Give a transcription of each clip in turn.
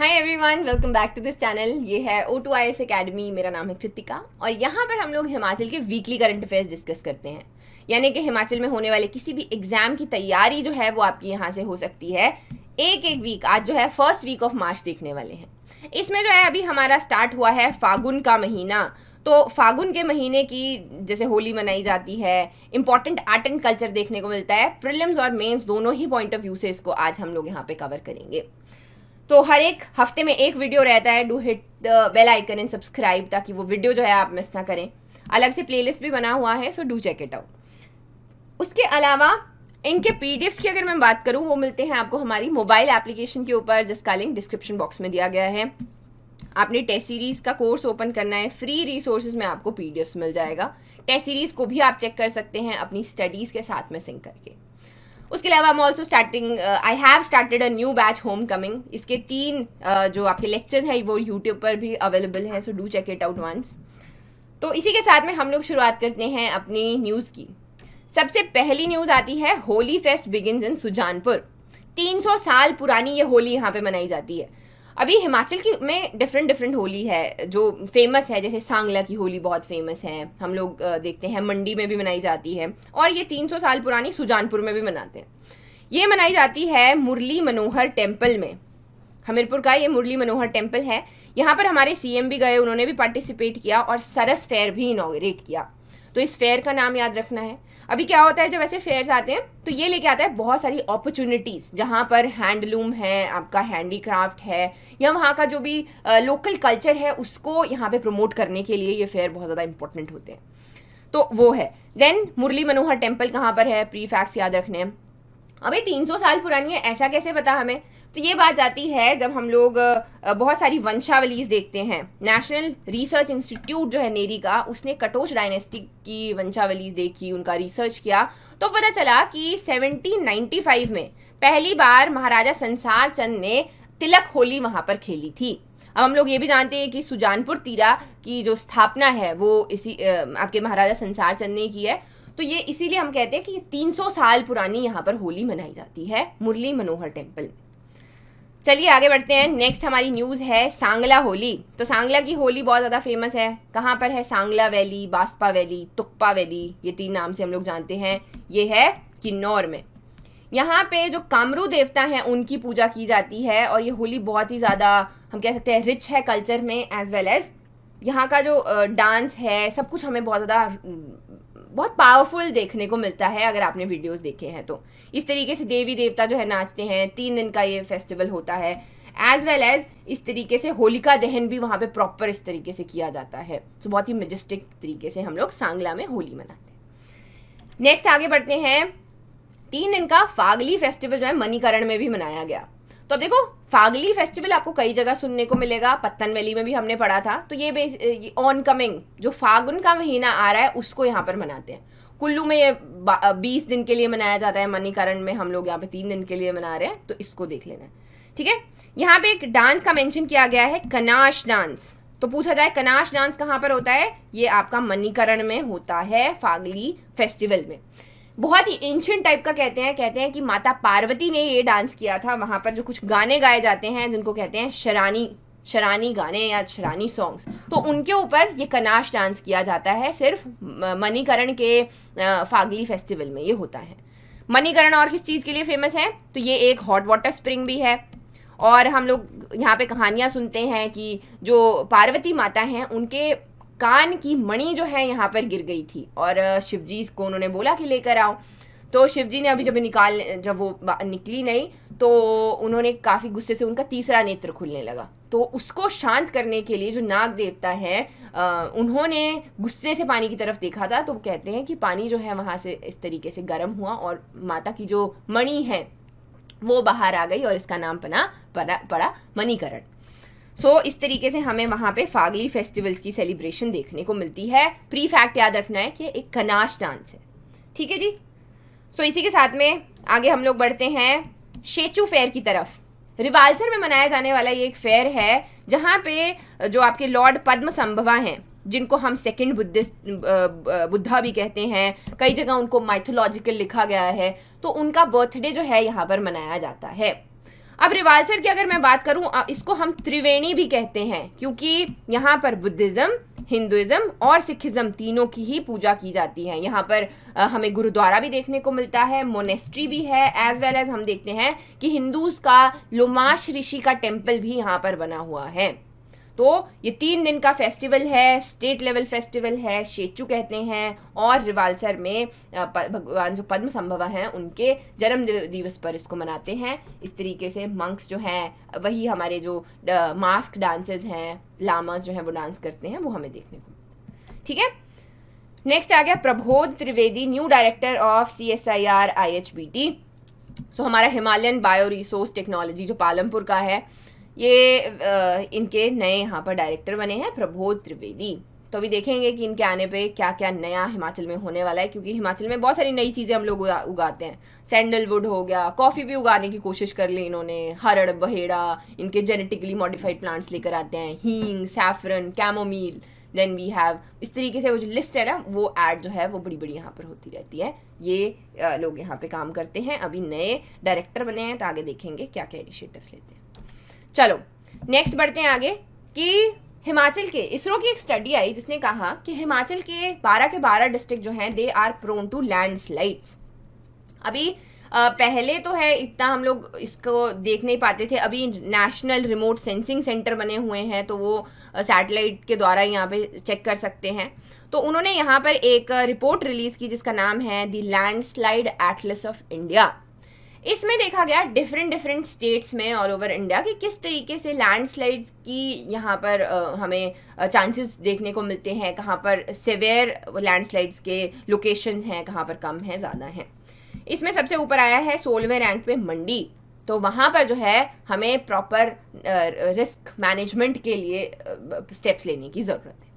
hi everyone welcome back to this channel ये है O two I S academy मेरा नाम है कृतिका और यहाँ पर हम लोग हिमाचल के वीकली करंट अफेयर्स डिस्कस करते हैं यानी कि हिमाचल में होने वाले किसी भी एग्ज़ाम की तैयारी जो है वो आपकी यहाँ से हो सकती है एक एक वीक आज जो है फर्स्ट वीक ऑफ मार्च देखने वाले हैं इसमें जो है अभी हमारा स्टार्ट हुआ है फागुन का महीना तो फागुन के महीने की जैसे होली मनाई जाती है इंपॉर्टेंट आर्ट एंड कल्चर देखने को मिलता है प्रिलिम्स और मेंस दोनों ही पॉइंट ऑफ व्यू से इसको आज हम लोग यहाँ पे कवर करेंगे तो हर एक हफ्ते में एक वीडियो रहता है do hit the bell icon and subscribe ताकि वो वीडियो जो है आप मिस ना करें अलग से प्लेलिस्ट भी बना हुआ है so do check it out उसके अलावा इनके पी की अगर मैं बात करूँ वो मिलते हैं आपको हमारी मोबाइल एप्लीकेशन के ऊपर जिसका लिंक डिस्क्रिप्शन बॉक्स में दिया गया है आपने टेस्ट सीरीज़ का कोर्स ओपन करना है फ्री रिसोर्सेज में आपको पी मिल जाएगा टेस्ट सीरीज़ को भी आप चेक कर सकते हैं अपनी स्टडीज़ के साथ में सिंक करके उसके अलावा I am also starting I have started a new batch home coming इसके तीन uh, जो आपके लेक्चर्स हैं वो यूट्यूब पर भी अवेलेबल हैं so do check it out once तो इसी के साथ में हम लोग शुरुआत करते हैं अपनी न्यूज़ की सबसे पहली न्यूज़ आती है Holi fest begin in Sujanpur 300 साल पुरानी ये होली यहाँ पे मनाई जाती है अभी हिमाचल की में डिफरेंट डिफरेंट होली है जो फेमस है जैसे सांगला की होली बहुत फेमस है हम लोग देखते हैं मंडी में भी मनाई जाती है और ये 300 साल पुरानी सुजानपुर में भी मनाते हैं ये मनाई जाती है मुरली मनोहर टेम्पल में हमीरपुर का ये मुरली मनोहर टेम्पल है यहाँ पर हमारे सीएम भी गए उन्होंने भी पार्टिसिपेट किया और सरस फेयर भी इनाग्रेट किया तो इस फेयर का नाम याद रखना है अभी क्या होता है जब ऐसे फेयर्स आते हैं तो ये लेके आता है बहुत सारी अपॉर्चुनिटीज़ जहाँ पर हैंडलूम है आपका हैंडीक्राफ्ट है या वहाँ का जो भी लोकल कल्चर है उसको यहाँ पे प्रमोट करने के लिए ये फेयर बहुत ज़्यादा इंपॉर्टेंट होते हैं तो वो है देन मुरली मनोहर टेम्पल कहाँ पर है प्री फैक्ट्स याद रखने हैं तीन सौ साल पुरानी है ऐसा कैसे पता हमें तो ये बात जाती है जब हम लोग बहुत सारी वंशावलीज देखते हैं नेशनल रिसर्च इंस्टीट्यूट जो है नेरी का उसने कटोच डायनेस्टिक की वंशावलीज देखी उनका रिसर्च किया तो पता चला कि 1795 में पहली बार महाराजा संसार चंद ने तिलक होली वहाँ पर खेली थी अब हम लोग ये भी जानते हैं कि सुजानपुर तीरा की जो स्थापना है वो इसी आपके महाराजा संसार चंद ने की है तो ये इसीलिए हम कहते हैं कि ये 300 साल पुरानी यहाँ पर होली मनाई जाती है मुरली मनोहर टेम्पल में चलिए आगे बढ़ते हैं नेक्स्ट हमारी न्यूज़ है सांगला होली तो सांगला की होली बहुत ज़्यादा फेमस है कहाँ पर है Sangla valley Baspa valley Tukpa valley ये तीन नाम से हम लोग जानते हैं ये है किन्नौर में यहाँ पे जो कामरू देवता हैं उनकी पूजा की जाती है और ये होली बहुत ही ज़्यादा हम कह सकते हैं रिच है कल्चर में एज वेल एज़ यहाँ का जो डांस है सब कुछ हमें बहुत ज़्यादा बहुत पावरफुल देखने को मिलता है अगर आपने वीडियोस देखे हैं तो इस तरीके से देवी देवता जो है नाचते हैं तीन दिन का ये फेस्टिवल होता है एज वेल एज इस तरीके से होलिका दहन भी वहाँ पे प्रॉपर इस तरीके से किया जाता है तो so, बहुत ही मजेस्टिक तरीके से हम लोग सांगला में होली मनाते हैं नेक्स्ट आगे बढ़ते हैं तीन दिन का फागली फेस्टिवल जो है मणिकरण में भी मनाया गया तो अब देखो फागली फेस्टिवल आपको कई जगह सुनने को मिलेगा पत्तन वैली में भी हमने पढ़ा था तो ये ऑन कमिंग जो फागुन का महीना आ रहा है उसको यहाँ पर मनाते हैं कुल्लू में ये बीस दिन के लिए मनाया जाता है मणिकरण में हम लोग यहाँ पे तीन दिन के लिए मना रहे हैं तो इसको देख लेना है ठीक है यहाँ पे एक डांस का मेंशन किया गया है कनाश डांस तो पूछा जाए कनाश डांस कहाँ पर होता है ये आपका मणिकरण में होता है फागली फेस्टिवल में बहुत ही एंशियंट टाइप का कहते हैं कहते हैं कि माता पार्वती ने ये डांस किया था वहाँ पर जो कुछ गाने गाए जाते हैं जिनको कहते हैं शरानी शरानी गाने या शरानी सॉन्ग्स तो उनके ऊपर ये कनाश डांस किया जाता है सिर्फ मणिकरण के फागली फेस्टिवल में ये होता है मणिकरण और किस चीज़ के लिए फेमस है तो ये एक हॉट वाटर स्प्रिंग भी है और हम लोग यहाँ पे कहानियाँ सुनते हैं कि जो पार्वती माता हैं उनके कान की मणि जो है यहाँ पर गिर गई थी और शिवजी को उन्होंने बोला कि लेकर आओ तो शिवजी ने अभी जब निकाल जब वो निकली नहीं तो उन्होंने काफ़ी गुस्से से उनका तीसरा नेत्र खुलने लगा तो उसको शांत करने के लिए जो नाग देवता है उन्होंने गुस्से से पानी की तरफ देखा था तो कहते हैं कि पानी जो है वहाँ से इस तरीके से गर्म हुआ और माता की जो मणि है वो बाहर आ गई और इसका नाम पना पड़ा पड़ा मणिकरण सो इस तरीके से हमें वहाँ पे फागली फेस्टिवल्स की सेलिब्रेशन देखने को मिलती है प्री फैक्ट याद रखना है कि एक कनाश डांस है ठीक है जी सो इसी के साथ में आगे हम लोग बढ़ते हैं शेचू फेयर की तरफ रिवालसर में मनाया जाने वाला ये एक फेयर है जहाँ पे जो आपके लॉर्ड पद्म संभवा हैं जिनको हम सेकंड बुद्धिस्ट बुद्धा भी कहते हैं कई जगह उनको माइथोलॉजिकल लिखा गया है तो उनका बर्थडे जो है यहाँ पर मनाया जाता है अब रिवालसर की अगर मैं बात करूँ इसको हम त्रिवेणी भी कहते हैं क्योंकि यहाँ पर बुद्धिज़्म हिंदुज़म और सिखिज़म तीनों की ही पूजा की जाती है यहाँ पर हमें गुरुद्वारा भी देखने को मिलता है मोनेस्ट्री भी है एज वेल एज हम देखते हैं कि हिंदूज़ का लोमाश ऋषि का टेम्पल भी यहाँ पर बना हुआ है तो ये तीन दिन का फेस्टिवल है स्टेट लेवल फेस्टिवल है शेचू कहते हैं और रिवालसर में भगवान जो पद्म संभव हैं उनके जन्म दिवस पर इसको मनाते हैं इस तरीके से मंक्स जो हैं वही हमारे जो मास्क डांसेस हैं लामास जो हैं वो डांस करते हैं वो हमें देखने को ठीक है नेक्स्ट आ गया Prabodh Trivedi new director of C S I R I H B T so हमारा हिमालयन बायो रिसोर्स टेक्नोलॉजी जो पालमपुर का है ये इनके नए यहाँ पर डायरेक्टर बने हैं प्रबोध त्रिवेदी तो अभी देखेंगे कि इनके आने पे क्या क्या नया हिमाचल में होने वाला है क्योंकि हिमाचल में बहुत सारी नई चीज़ें हम लोग उगाते हैं सैंडलवुड हो गया कॉफ़ी भी उगाने की कोशिश कर ली इन्होंने हरड़ बहेड़ा इनके जेनेटिकली मॉडिफाइड प्लांट्स लेकर आते हैं hing saffron chamomile then we have इस तरीके से वो जो लिस्ट है ना वो एड जो है वो बड़ी बड़ी यहाँ पर होती रहती है ये लोग यहाँ पर काम करते हैं अभी नए डायरेक्टर बने हैं तो आगे देखेंगे क्या क्या इनिशिएटिव्स लेते हैं चलो नेक्स्ट बढ़ते हैं आगे कि हिमाचल के इसरो की एक स्टडी आई जिसने कहा कि हिमाचल के 12 के 12 डिस्ट्रिक्ट जो हैं they are prone to landslides अभी आ, पहले तो है इतना हम लोग इसको देख नहीं पाते थे अभी नेशनल रिमोट सेंसिंग सेंटर बने हुए हैं तो वो सैटेलाइट के द्वारा यहाँ पे चेक कर सकते हैं तो उन्होंने यहाँ पर एक रिपोर्ट रिलीज़ की जिसका नाम है the landslide atlas of India इसमें देखा गया डिफरेंट डिफरेंट स्टेट्स में ऑल ओवर इंडिया कि किस तरीके से लैंडस्लाइड की यहाँ पर हमें चांसेस देखने को मिलते हैं कहाँ पर सिवियर लैंडस्लाइड्स के लोकेशन हैं कहाँ पर कम हैं ज़्यादा हैं इसमें सबसे ऊपर आया है सोलहवें रैंक पे मंडी तो वहाँ पर जो है हमें प्रॉपर रिस्क मैनेजमेंट के लिए स्टेप्स लेने की ज़रूरत है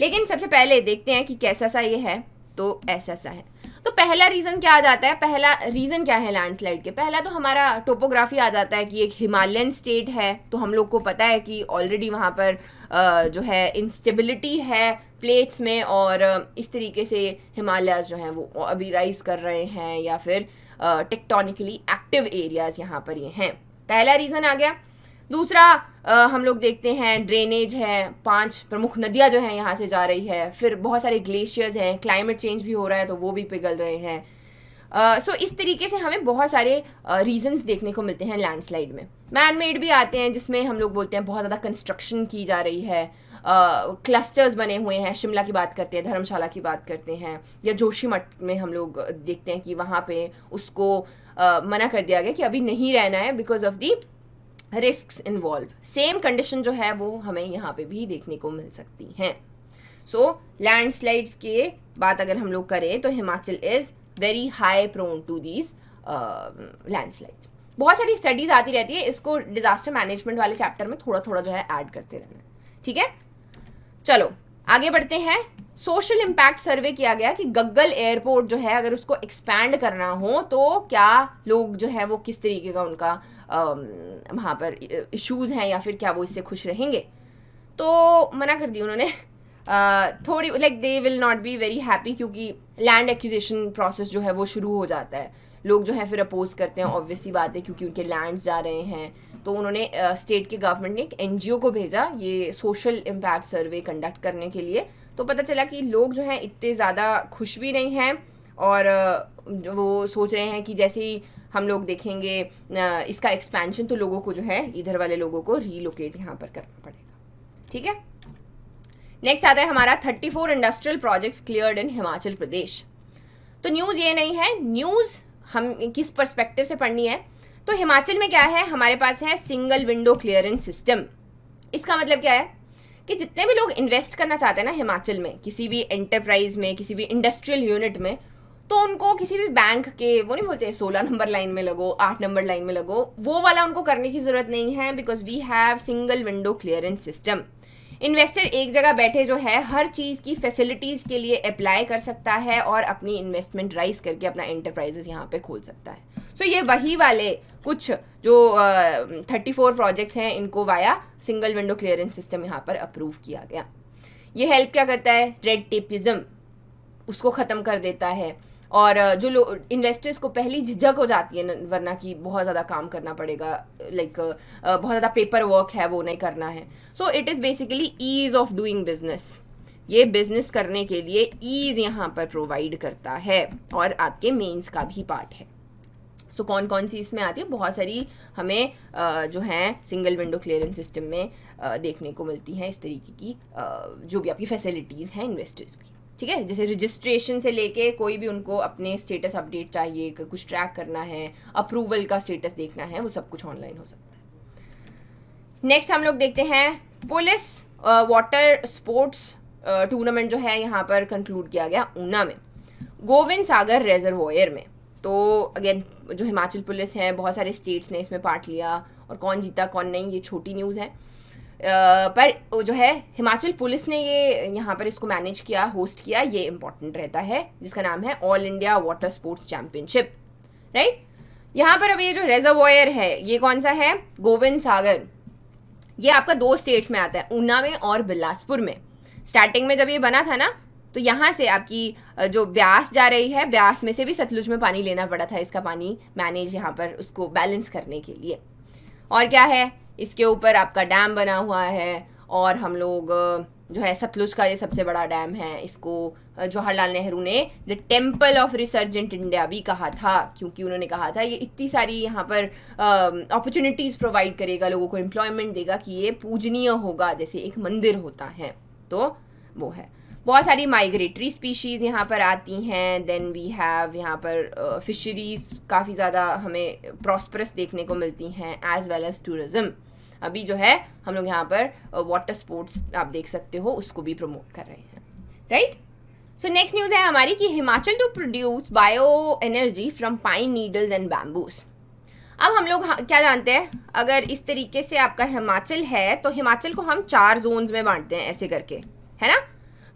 लेकिन सबसे पहले देखते हैं कि कैसा सा ये है तो ऐसा सा है तो पहला रीज़न क्या आ जाता है पहला रीज़न क्या है लैंडस्लाइड के पहला तो हमारा टोपोग्राफी आ जाता है कि एक हिमालयन स्टेट है तो हम लोग को पता है कि ऑलरेडी वहाँ पर जो है इंस्टेबिलिटी है प्लेट्स में और इस तरीके से हिमालयाज जो हैं वो अभी राइज कर रहे हैं या फिर टेक्टोनिकली एक्टिव एरियाज़ यहाँ पर ये हैं पहला रीज़न आ गया दूसरा आ, हम लोग देखते हैं ड्रेनेज है पांच प्रमुख नदियाँ जो हैं यहाँ से जा रही है फिर बहुत सारे ग्लेशियर्स हैं क्लाइमेट चेंज भी हो रहा है तो वो भी पिघल रहे हैं सो uh, so, इस तरीके से हमें बहुत सारे रीजंस uh, देखने को मिलते हैं लैंडस्लाइड में मैन मेड भी आते हैं जिसमें हम लोग बोलते हैं बहुत ज़्यादा कंस्ट्रक्शन की जा रही है क्लस्टर्स uh, बने हुए हैं शिमला की बात करते हैं धर्मशाला की बात करते हैं या जोशीमठ में हम लोग देखते हैं कि वहाँ पे उसको uh, मना कर दिया गया कि अभी नहीं रहना है because of the risk involve same condition जो है वो हमें यहाँ पे भी देखने को मिल सकती हैं सो लैंड लैंडस्लाइड्स के बात अगर हम लोग करें तो Himachal is very high prone to these landslides बहुत सारी स्टडीज आती रहती है इसको डिजास्टर मैनेजमेंट वाले चैप्टर में थोड़ा थोड़ा जो है ऐड करते रहना ठीक है चलो आगे बढ़ते हैं सोशल इम्पैक्ट सर्वे किया गया कि गग्गल एयरपोर्ट जो है अगर उसको एक्सपैंड करना हो तो क्या लोग जो है वो किस तरीके का उनका वहाँ पर इश्यूज़ हैं या फिर क्या वो इससे खुश रहेंगे तो मना कर दी उन्होंने थोड़ी like they will not be very happy क्योंकि लैंड एक्यूजेशन प्रोसेस जो है वो शुरू हो जाता है लोग जो है फिर अपोज करते हैं ऑब्वियसली बात है क्योंकि उनके लैंड्स जा रहे हैं तो उन्होंने स्टेट uh, के गवर्नमेंट ने एक एन को भेजा ये सोशल इम्पैक्ट सर्वे कंडक्ट करने के लिए तो पता चला कि लोग जो हैं इतने ज़्यादा खुश भी नहीं हैं और uh, वो सोच रहे हैं कि जैसे ही हम लोग देखेंगे इसका एक्सपेंशन तो लोगों को जो है इधर वाले लोगों को रीलोकेट यहाँ पर करना पड़ेगा ठीक है नेक्स्ट आता है हमारा 34 industrial projects cleared in Himachal Pradesh तो न्यूज़ ये नहीं है न्यूज़ हम किस परस्पेक्टिव से पढ़नी है तो हिमाचल में क्या है हमारे पास है सिंगल विंडो क्लियरेंस सिस्टम इसका मतलब क्या है कि जितने भी लोग इन्वेस्ट करना चाहते हैं ना हिमाचल में किसी भी एंटरप्राइज में किसी भी इंडस्ट्रियल यूनिट में तो उनको किसी भी बैंक के वो नहीं बोलते सोलह नंबर लाइन में लगो आठ नंबर लाइन में लगो वो वाला उनको करने की ज़रूरत नहीं है because we have single window clearance system investor एक जगह बैठे जो है हर चीज़ की फैसिलिटीज़ के लिए अप्लाई कर सकता है और अपनी इन्वेस्टमेंट राइज करके अपना एंटरप्राइजेस यहाँ पे खोल सकता है सो so ये वही वाले कुछ जो थर्टी फोर प्रोजेक्ट्स हैं इनको via single window clearance system यहाँ पर अप्रूव किया गया ये हेल्प क्या करता है रेड टेपिज़म उसको ख़त्म कर देता है और जो लोग इन्वेस्टर्स को पहली झिझक हो जाती है वरना कि बहुत ज़्यादा काम करना पड़ेगा लाइक like, बहुत ज़्यादा पेपर वर्क है वो नहीं करना है so it is basically ease of doing business ये बिजनेस करने के लिए ईज़ यहाँ पर प्रोवाइड करता है और आपके मेंस का भी पार्ट है सो so, कौन कौन सी इसमें आती है बहुत सारी हमें जो हैं सिंगल विंडो क्लियरेंस सिस्टम में देखने को मिलती हैं इस तरीके की जो भी आपकी फैसिलिटीज़ हैं इन्वेस्टर्स की ठीक है जैसे रजिस्ट्रेशन से लेके कोई भी उनको अपने स्टेटस अपडेट चाहिए कुछ ट्रैक करना है अप्रूवल का स्टेटस देखना है वो सब कुछ ऑनलाइन हो सकता है नेक्स्ट हम लोग देखते हैं पुलिस वाटर स्पोर्ट्स टूर्नामेंट जो है यहाँ पर कंक्लूड किया गया ऊना में गोविंद सागर रेजर्वोयर में तो अगेन जो हिमाचल पुलिस है बहुत सारे स्टेट्स ने इसमें पार्ट लिया और कौन जीता कौन नहीं ये छोटी न्यूज़ है पर जो है हिमाचल पुलिस ने ये यहाँ पर इसको मैनेज किया होस्ट किया ये इम्पोर्टेंट रहता है जिसका नाम है all India water sports championship right यहाँ पर अब ये जो रेजर्वोयर है ये कौन सा है गोविंद सागर ये आपका दो स्टेट्स में आता है ऊना में और बिलासपुर में स्टार्टिंग में जब ये बना था ना तो यहाँ से आपकी जो ब्यास जा रही है ब्यास में से भी सतलुज में पानी लेना पड़ा था इसका पानी मैनेज यहाँ पर उसको बैलेंस करने के लिए और क्या है इसके ऊपर आपका डैम बना हुआ है और हम लोग जो है सतलुज का ये सबसे बड़ा डैम है इसको जवाहरलाल नेहरू ने the temple of resurgent India भी कहा था क्योंकि उन्होंने कहा था ये इतनी सारी यहाँ पर अपॉर्चुनिटीज़ प्रोवाइड करेगा लोगों को एम्प्लॉयमेंट देगा कि ये पूजनीय होगा जैसे एक मंदिर होता है तो वो है बहुत सारी माइग्रेटरी स्पीशीज़ यहाँ पर आती हैं देन वी हैव यहाँ पर फिशरीज़ काफ़ी ज़्यादा हमें प्रॉस्परस देखने को मिलती हैं एज़ वेल एज़ टूरिज़म अभी जो है हम लोग यहाँ पर वाटर स्पोर्ट्स आप देख सकते हो उसको भी प्रमोट कर रहे हैं राइट सो नेक्स्ट न्यूज़ है हमारी कि Himachal to produce bio energy from pine needles and bamboos अब हम लोग हाँ, क्या जानते हैं अगर इस तरीके से आपका हिमाचल है तो हिमाचल को हम चार जोन्स में बांटते हैं ऐसे करके है ना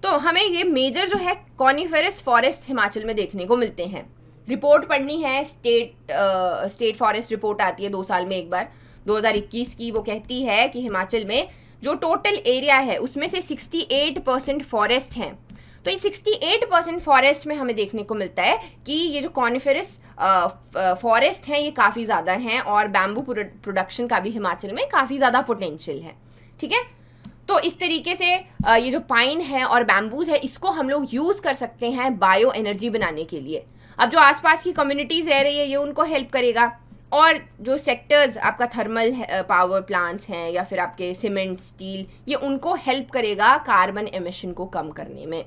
तो हमें ये मेजर जो है कॉनिफेरस फॉरेस्ट हिमाचल में देखने को मिलते हैं रिपोर्ट पढ़नी है स्टेट आ, स्टेट फॉरेस्ट रिपोर्ट आती है दो साल में एक बार 2021 की वो कहती है कि हिमाचल में जो टोटल एरिया है उसमें से 68 परसेंट फॉरेस्ट हैं तो ये 68 परसेंट फॉरेस्ट में हमें देखने को मिलता है कि ये जो कॉनिफेरस फॉरेस्ट हैं ये काफ़ी ज़्यादा हैं और बैम्बू प्रोडक्शन का भी हिमाचल में काफ़ी ज़्यादा पोटेंशियल है ठीक है तो इस तरीके से ये जो पाइन है और बैम्बूज है इसको हम लोग यूज़ कर सकते हैं बायो एनर्जी बनाने के लिए अब जो आसपास की कम्युनिटीज़ रह रही है ये उनको हेल्प करेगा और जो सेक्टर्स आपका थर्मल पावर प्लांट्स हैं या फिर आपके सीमेंट स्टील ये उनको हेल्प करेगा कार्बन एमिशन को कम करने में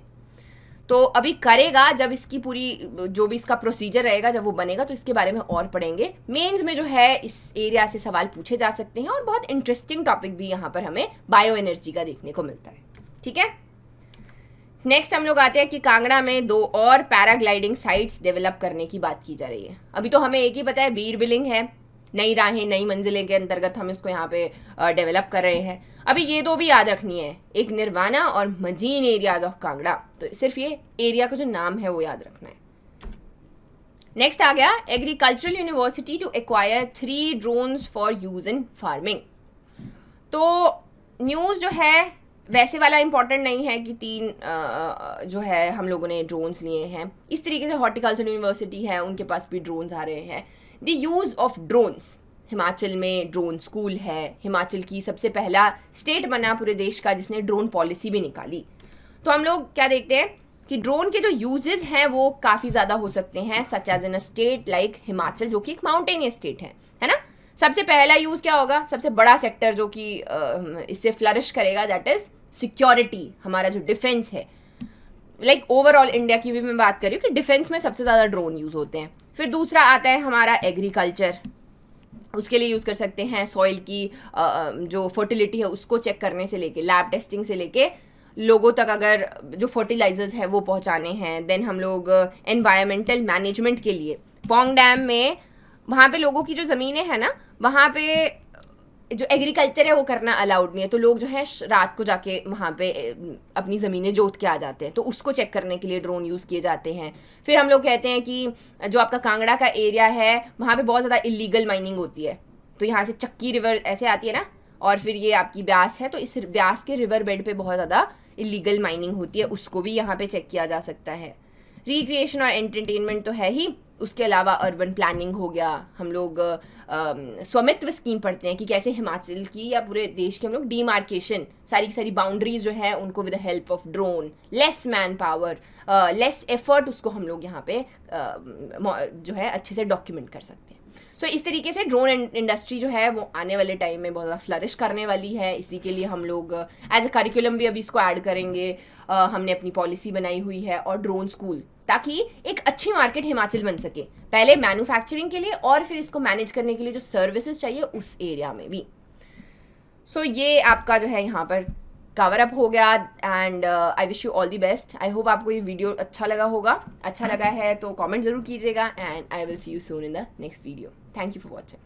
तो अभी करेगा जब इसकी पूरी जो भी इसका प्रोसीजर रहेगा जब वो बनेगा तो इसके बारे में और पढ़ेंगे मेंस में जो है इस एरिया से सवाल पूछे जा सकते हैं और बहुत इंटरेस्टिंग टॉपिक भी यहाँ पर हमें बायो एनर्जी का देखने को मिलता है ठीक है नेक्स्ट हम लोग आते हैं कि कांगड़ा में दो और पैराग्लाइडिंग साइट्स डेवलप करने की बात की जा रही है अभी तो हमें एक ही पता है बीर बिलिंग है नई राहें नई मंजिलें के अंतर्गत हम इसको यहाँ पे डेवलप कर रहे हैं अभी ये दो भी याद रखनी है एक निर्वाणा और मजीन एरियाज ऑफ कांगड़ा तो सिर्फ ये एरिया का जो नाम है वो याद रखना है नेक्स्ट आ गया agricultural university to acquire three drones for use in farming तो न्यूज़ जो है वैसे वाला इंपॉर्टेंट नहीं है कि तीन आ, जो है हम लोगों ने ड्रोन्स लिए हैं इस तरीके से हॉर्टिकल्चर यूनिवर्सिटी है उनके पास भी ड्रोन्स आ रहे हैं the use of drones Himachal में ड्रोन स्कूल है हिमाचल की सबसे पहला स्टेट बना पूरे देश का जिसने ड्रोन पॉलिसी भी निकाली तो हम लोग क्या देखते हैं कि ड्रोन के जो यूजेस हैं वो काफ़ी ज़्यादा हो सकते हैं such as in a state like Himachal जो कि एक माउंटेनियस स्टेट है है ना सबसे पहला यूज़ क्या होगा सबसे बड़ा सेक्टर जो कि इससे फ्लरिश करेगा दैट इज़ सिक्योरिटी हमारा जो डिफेंस है लाइक ओवरऑल इंडिया की भी मैं बात कर रही हूँ कि डिफेंस में सबसे ज़्यादा ड्रोन यूज़ होते हैं फिर दूसरा आता है हमारा एग्रीकल्चर उसके लिए यूज़ कर सकते हैं सॉइल की जो फर्टिलिटी है उसको चेक करने से लेके लैब टेस्टिंग से लेके लोगों तक अगर जो फर्टिलाइजर्स है वो पहुंचाने हैं देन हम लोग एनवायरमेंटल मैनेजमेंट के लिए पोंग डैम में वहाँ पे लोगों की जो ज़मीनें हैं ना वहाँ पे जो एग्रीकल्चर है वो करना अलाउड नहीं है तो लोग जो है रात को जाके वहाँ पे अपनी ज़मीनें जोत के आ जाते हैं तो उसको चेक करने के लिए ड्रोन यूज़ किए जाते हैं फिर हम लोग कहते हैं कि जो आपका कांगड़ा का एरिया है वहाँ पे बहुत ज़्यादा इलीगल माइनिंग होती है तो यहाँ से चक्की रिवर ऐसे आती है ना और फिर ये आपकी ब्यास है तो इस ब्यास के रिवर बेड पर बहुत ज़्यादा इलीगल माइनिंग होती है उसको भी यहाँ पर चेक किया जा सकता है रिक्रिएशन और एंटरटेनमेंट तो है ही उसके अलावा अर्बन प्लानिंग हो गया हम लोग स्वामित्व स्कीम पढ़ते हैं कि कैसे हिमाचल की या पूरे देश की हम लोग डीमार्केशन सारी की सारी बाउंड्रीज जो है उनको with the help of drone less manpower less effort उसको हम लोग यहाँ पे जो है अच्छे से डॉक्यूमेंट कर सकते हैं सो so, इस तरीके से ड्रोन इंडस्ट्री जो है वो आने वाले टाइम में बहुत ज़्यादा फ्लरिश करने वाली है इसी के लिए हम लोग एज अ करिकुलम भी अभी इसको ऐड करेंगे हमने अपनी पॉलिसी बनाई हुई है और ड्रोन स्कूल ताकि एक अच्छी मार्केट हिमाचल बन सके पहले मैन्युफैक्चरिंग के लिए और फिर इसको मैनेज करने के लिए जो सर्विसेज चाहिए उस एरिया में भी सो so, ये आपका जो है यहाँ पर कवर अप हो गया and I wish you all the best I hope आपको ये वीडियो अच्छा लगा होगा अच्छा लगा है तो कमेंट ज़रूर कीजिएगा and I will see you soon in the next video thank you for watching